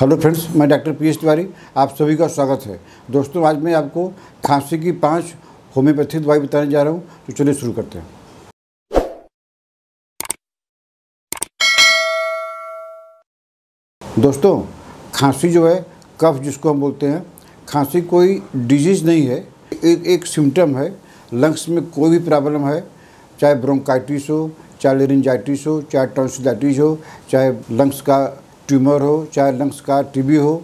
hello friends मैं doctor P S Tiwari आप सभी का स्वागत है दोस्तों आज मैं आपको खांसी की पांच होम्योपैथिक दवाई बताने जा रहा हूं तो चलिए शुरू करते हैं दोस्तों खांसी जो है कफ जिसको हम बोलते हैं खांसी कोई डिजीज़ नहीं है एक एक सिम्टम है लंग्स में कोई भी प्रॉब्लम है चाहे ब्रोंकाइटिस हो चाहे लेरिंजाइटिस हो चाहे टॉन्सिलाइटिस हो चाहे लंग्स का ट्यूमर हो चाहे लंग्स का टीबी हो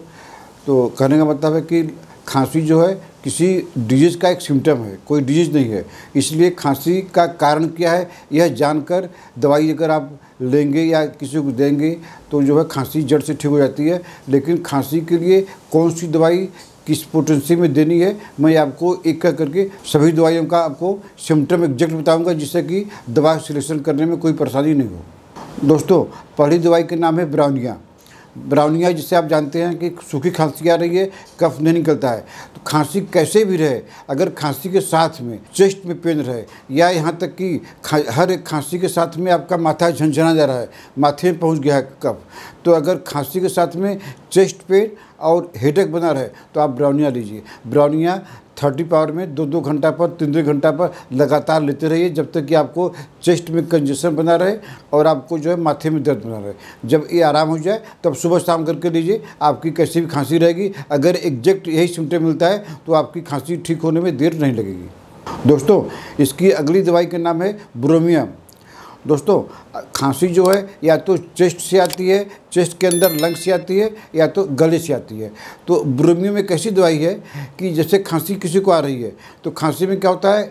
तो कहने का मतलब है कि खांसी जो है किसी डिजीज़ का एक सिम्टम है कोई डिजीज़ नहीं है इसलिए खांसी का कारण क्या है यह जानकर दवाई अगर आप लेंगे या किसी को देंगे तो जो है खांसी जड़ से ठीक हो जाती है लेकिन खांसी के लिए कौन सी दवाई किस पोटेंसी में देनी है मैं आपको एक कर करके सभी दवाइयों का आपको सिम्टम एग्जैक्ट बताऊंगा जिससे कि दवा सिलेक्शन करने में कोई परेशानी नहीं हो दोस्तों पहली दवाई का नाम है ब्राउनिया ब्राउनिया जिसे आप जानते हैं कि सूखी खांसी आ रही है कफ नहीं निकलता है तो खांसी कैसे भी रहे अगर खांसी के साथ में चेस्ट में पेन रहे या यहाँ तक कि हर एक खांसी के साथ में आपका माथा झंझना जा रहा है माथे में पहुँच गया है कफ तो अगर खांसी के साथ में चेस्ट पेन और हेडेक बना रहे तो आप ब्राउनिया लीजिए ब्राउनिया थर्टी पावर में दो दो घंटा पर तीन तीन घंटा पर लगातार लेते रहिए जब तक कि आपको चेस्ट में कंजेशन बना रहे और आपको जो है माथे में दर्द बना रहे जब ये आराम हो जाए तब सुबह शाम करके लीजिए आपकी कैसी भी खांसी रहेगी अगर एग्जैक्ट यही सिम्टम मिलता है तो आपकी खांसी ठीक होने में देर नहीं लगेगी दोस्तों इसकी अगली दवाई का नाम है ब्रोमियम दोस्तों खांसी जो है या तो चेस्ट से आती है चेस्ट के अंदर लंग्स से आती है या तो गले से आती है तो ब्रोमियो में कैसी दवाई है कि जैसे खांसी किसी को आ रही है तो खांसी में क्या होता है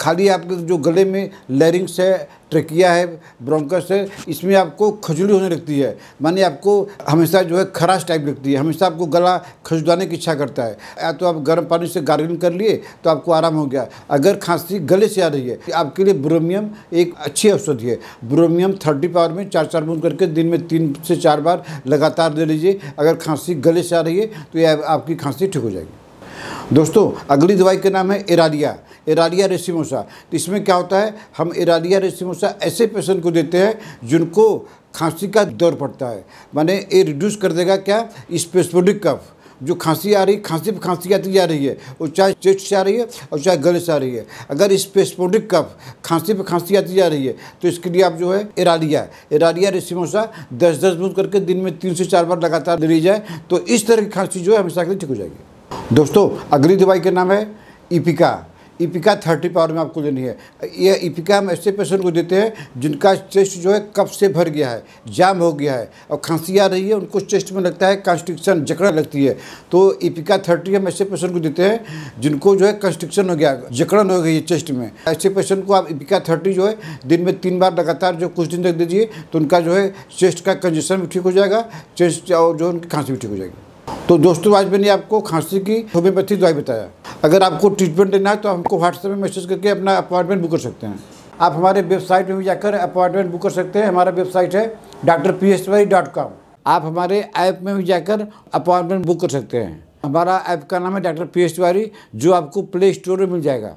खाली आपके जो गले में लैरिंग्स है ट्रकिया है ब्रोंकस है इसमें आपको खजुली होने लगती है माने आपको हमेशा जो है खराश टाइप लगती है हमेशा आपको गला खजुदाने की इच्छा करता है या तो आप गर्म पानी से गार्गलिंग कर लिए तो आपको आराम हो गया अगर खांसी गले से आ रही है तो आपके लिए ब्रोमियम एक अच्छी औषधि है ब्रोमियम थर्टी पावर में चार चार बूंद करके दिन में तीन से चार बार लगातार दे लीजिए अगर खांसी गले से आ रही है तो यह आपकी खांसी ठीक हो जाएगी दोस्तों अगली दवाई का नाम है इराडिया इराडिया रेसिमोसा तो इसमें क्या होता है हम इराडिया रेसिमोसा ऐसे पेशेंट को देते हैं जिनको खांसी का दौर पड़ता है माने ये रिड्यूस कर देगा क्या स्पेस्पोडिक कफ जो खांसी आ रही खांसी पर खांसी आती जा रही है वो चाहे चेस्ट से आ रही है और चाहे गले से आ रही है अगर स्पेस्पोडिक कफ खांसी पर खांसी आती जा रही है तो इसके लिए आप जो है इराडिया इराडिया रेसिमोसा दस दस बूंद करके दिन में तीन से चार बार लगातार ली जाए तो इस तरह की खांसी जो है हमेशा के लिए ठीक हो जाएगी दोस्तों अगली दवाई का नाम है ईपिका ईपिका थर्टी पावर में आपको देनी है यह ईपिका हम ऐसे पेशेंट को देते हैं जिनका चेस्ट जो है कब से भर गया है जाम हो गया है और खांसी आ रही है उनको चेस्ट में लगता है कंस्ट्रिक्शन जकड़ा लगती है तो ईपिका थर्टी हम ऐसे पेशेंट को देते हैं जिनको जो है कंस्ट्रिक्शन हो गया जकड़न हो गई है चेस्ट में ऐसे पेशेंट को आप ईपिका थर्टी जो है दिन में तीन बार लगातार जो कुछ दिन तक दीजिए तो उनका जो है चेस्ट का कंजेशन भी ठीक हो जाएगा चेस्ट और जो उनकी खांसी भी ठीक हो जाएगी तो दोस्तों आज मैंने आपको खांसी की होम्योपैथी दवाई बताया अगर आपको ट्रीटमेंट लेना है तो हमको व्हाट्सएप में मैसेज करके अपना अपॉइंटमेंट बुक कर सकते हैं आप हमारे वेबसाइट में भी जाकर अपॉइंटमेंट बुक कर सकते हैं हमारा वेबसाइट है doctor P S Y dot com आप हमारे ऐप में भी जाकर अपॉइंटमेंट बुक कर सकते हैं हमारा ऐप का नाम है डॉक्टर पी एस तिवारी जो आपको प्ले स्टोर में मिल जाएगा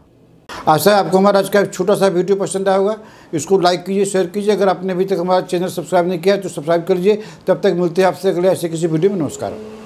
आशा है आपको हमारा आज का छोटा सा वीडियो पसंद आया होगा इसको लाइक कीजिए शेयर कीजिए अगर आपने अभी तक हमारा चैनल सब्सक्राइब नहीं किया तो सब्सक्राइब कर लीजिए तब तक मिलते हैं आपसे अगले ऐसे किसी वीडियो में नमस्कार